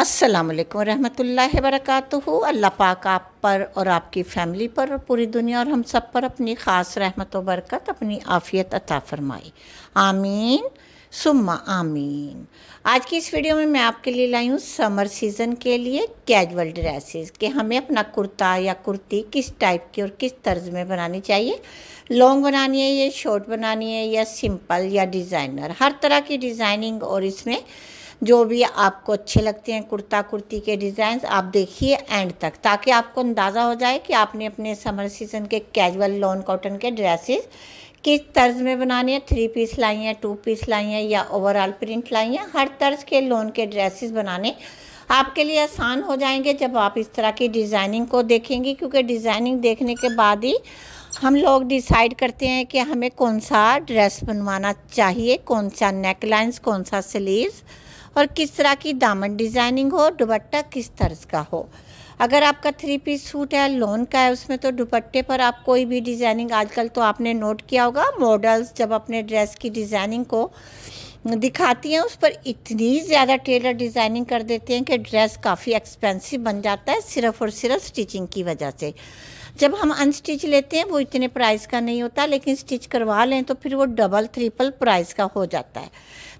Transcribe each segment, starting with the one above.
असलकम रहमतुल्ला वरक़ात अल्लाह पाक आप पर और आपकी फ़ैमिली पर और पूरी दुनिया और हम सब पर अपनी ख़ास रहमत व बरकत अपनी आफ़ियत अता फरमाए आमीन सुम्मा आमीन आज की इस वीडियो में मैं आपके लिए लाई हूँ समर सीज़न के लिए कैजुअल ड्रेसेस कि हमें अपना कुर्ता या कुर्ती किस टाइप की और किस तर्ज में बनानी चाहिए लॉन्ग बनानी है या शॉर्ट बनानी है या सिंपल या डिज़ाइनर हर तरह की डिज़ाइनिंग और इसमें जो भी आपको अच्छे लगते हैं कुर्ता कुर्ती के डिज़ाइन आप देखिए एंड तक ताकि आपको अंदाज़ा हो जाए कि आपने अपने समर सीजन के कैजुअल लॉन कॉटन के ड्रेसेस किस तर्ज में बनानी है थ्री पीस लाई हैं टू पीस लाई हैं या ओवरऑल प्रिंट लाई हैं हर तर्ज के लोन के ड्रेसेस बनाने आपके लिए आसान हो जाएंगे जब आप इस तरह की डिज़ाइनिंग को देखेंगे क्योंकि डिज़ाइनिंग देखने के बाद ही हम लोग डिसाइड करते हैं कि हमें कौन सा ड्रेस बनवाना चाहिए कौन सा नेकलाइंस कौन सा स्लीव्स और किस तरह की दामन डिज़ाइनिंग हो दुपट्टा किस तर्ज का हो अगर आपका थ्री पीस सूट है लोन का है उसमें तो दुपट्टे पर आप कोई भी डिज़ाइनिंग आजकल तो आपने नोट किया होगा मॉडल्स जब अपने ड्रेस की डिज़ाइनिंग को दिखाती हैं उस पर इतनी ज़्यादा टेलर डिज़ाइनिंग कर देते हैं कि ड्रेस काफ़ी एक्सपेंसिव बन जाता है सिर्फ और सिर्फ स्टिचिंग की वजह से जब हम अनस्टिच लेते हैं वो इतने प्राइस का नहीं होता लेकिन स्टिच करवा लें तो फिर वो डबल ट्रिपल प्राइस का हो जाता है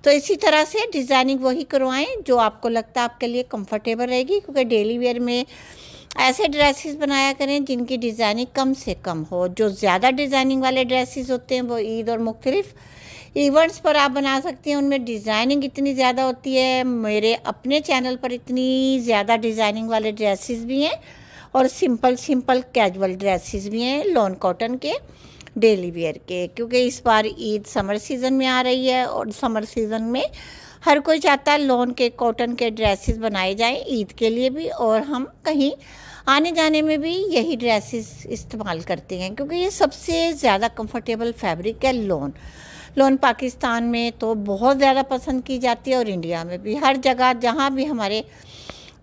तो इसी तरह से डिज़ाइनिंग वही करवाएं जो आपको लगता है आपके लिए कंफर्टेबल रहेगी क्योंकि डेली वेयर में ऐसे ड्रेसेस बनाया करें जिनकी डिज़ाइनिंग कम से कम हो जो ज़्यादा डिज़ाइनिंग वाले ड्रेसेस होते हैं वो ईद और मुख्तलिफ़ इवेंट्स पर आप बना सकते हैं उनमें डिज़ाइनिंग इतनी ज़्यादा होती है मेरे अपने चैनल पर इतनी ज़्यादा डिज़ाइनिंग वाले ड्रेसेस भी हैं और सिंपल सिंपल कैजुअल ड्रेसेस भी हैं लॉन कॉटन के डेली वेयर के क्योंकि इस बार ईद समर सीज़न में आ रही है और समर सीज़न में हर कोई चाहता है लॉन के कॉटन के ड्रेसेस बनाए जाएं ईद के लिए भी और हम कहीं आने जाने में भी यही ड्रेसेस इस्तेमाल करते हैं क्योंकि ये सबसे ज़्यादा कंफर्टेबल फैब्रिक है लॉन लोन पाकिस्तान में तो बहुत ज़्यादा पसंद की जाती है और इंडिया में भी हर जगह जहाँ भी हमारे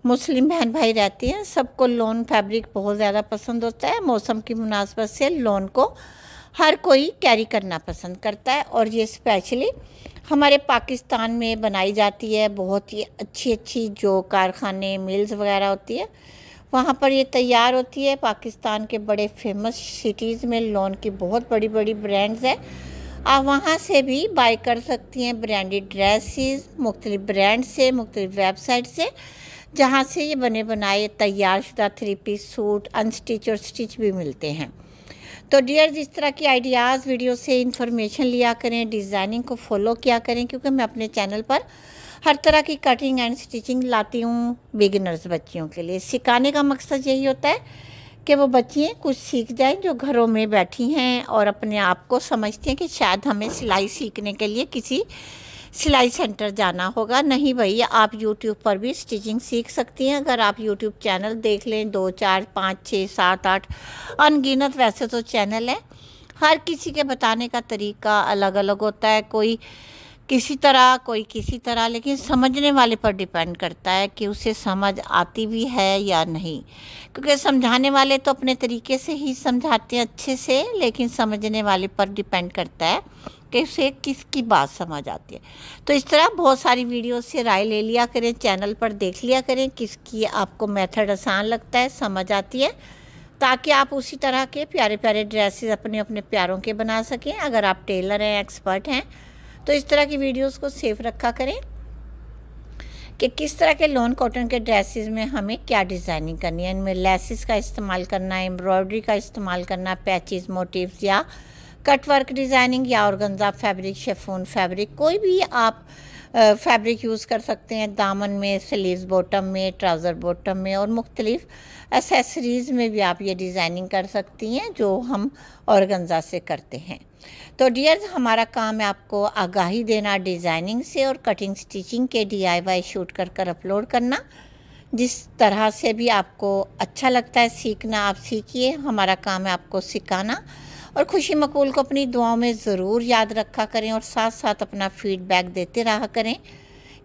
मुस्लिम बहन भाई रहती हैं सबको लोन फैब्रिक बहुत ज़्यादा पसंद होता है मौसम की मुनासबत से लोन को हर कोई कैरी करना पसंद करता है और ये स्पेशली हमारे पाकिस्तान में बनाई जाती है बहुत ही अच्छी अच्छी जो कारखाने मिल्स वगैरह होती है वहाँ पर ये तैयार होती है पाकिस्तान के बड़े फेमस सिटीज़ में लोन की बहुत बड़ी बड़ी ब्रांड्स हैं आप वहाँ से भी बाई कर सकती हैं ब्रांडेड ड्रेसेस मुख्तलिफ ब्रांड से मुख्तलिफ वेबसाइट से जहाँ से ये बने बनाए तैयार शुदा थ्री पीस सूट अनस्टिच और स्टिच भी मिलते हैं तो डियर इस तरह की आइडियाज़ वीडियो से इन्फॉर्मेशन लिया करें डिज़ाइनिंग को फॉलो किया करें क्योंकि मैं अपने चैनल पर हर तरह की कटिंग एंड स्टिचिंग लाती हूँ बिगिनर्स बच्चियों के लिए सिखाने का मकसद यही होता है कि वो बच्चियाँ कुछ सीख जाएं जो घरों में बैठी हैं और अपने आप को समझती हैं कि शायद हमें सिलाई सीखने के लिए किसी सिलाई सेंटर जाना होगा नहीं भैया आप यूट्यूब पर भी स्टिचिंग सीख सकती हैं अगर आप यूट्यूब चैनल देख लें दो चार पाँच छः सात आठ अनगिनत वैसे तो चैनल हैं हर किसी के बताने का तरीका अलग अलग होता है कोई किसी तरह कोई किसी तरह लेकिन समझने वाले पर डिपेंड करता है कि उसे समझ आती भी है या नहीं क्योंकि समझाने वाले तो अपने तरीके से ही समझाते हैं अच्छे से लेकिन समझने वाले पर डिपेंड करता है कि उसे किसकी बात समझ आती है तो इस तरह बहुत सारी वीडियो से राय ले लिया करें चैनल पर देख लिया करें किसकी आपको मेथड आसान लगता है समझ आती है ताकि आप उसी तरह के प्यारे प्यारे ड्रेसेस अपने अपने प्यारों के बना सकें अगर आप टेलर हैं एक्सपर्ट हैं तो इस तरह की वीडियोस को सेफ रखा करें कि किस तरह के लॉन कॉटन के ड्रेसेस में हमें क्या डिज़ाइनिंग करनी है इनमें लेसिस का इस्तेमाल करना एम्ब्रॉयडरी का इस्तेमाल करना पैचेज मोटिव या कट वर्क डिज़ाइनिंग या औरगंजा फैब्रिक शेफोन फैब्रिक कोई भी आप फैब्रिक यूज़ कर सकते हैं दामन में स्लीव बॉटम में ट्राउज़र बॉटम में और मुख्तलिफ एसेसरीज़ में भी आप ये डिज़ाइनिंग कर सकती हैं जो हम औरगंजा से करते हैं तो डियर्स हमारा काम है आपको आगाही देना डिज़ाइनिंग से और कटिंग स्टिचिंग के डीआईवाई शूट कर कर अपलोड करना जिस तरह से भी आपको अच्छा लगता है सीखना आप सीखिए हमारा काम है आपको सिखाना और खुशी मकबूल को अपनी दुआओं में ज़रूर याद रखा करें और साथ साथ अपना फीडबैक देते रहा करें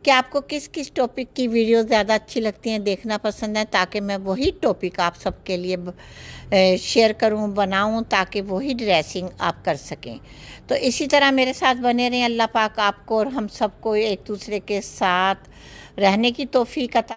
कि आपको किस किस टॉपिक की वीडियो ज़्यादा अच्छी लगती हैं देखना पसंद है ताकि मैं वही टॉपिक आप सबके लिए शेयर करूं बनाऊं ताकि वही ड्रेसिंग आप कर सकें तो इसी तरह मेरे साथ बने रहें अल्लाह पाक आपको और हम सबको एक दूसरे के साथ रहने की तोफ़ी का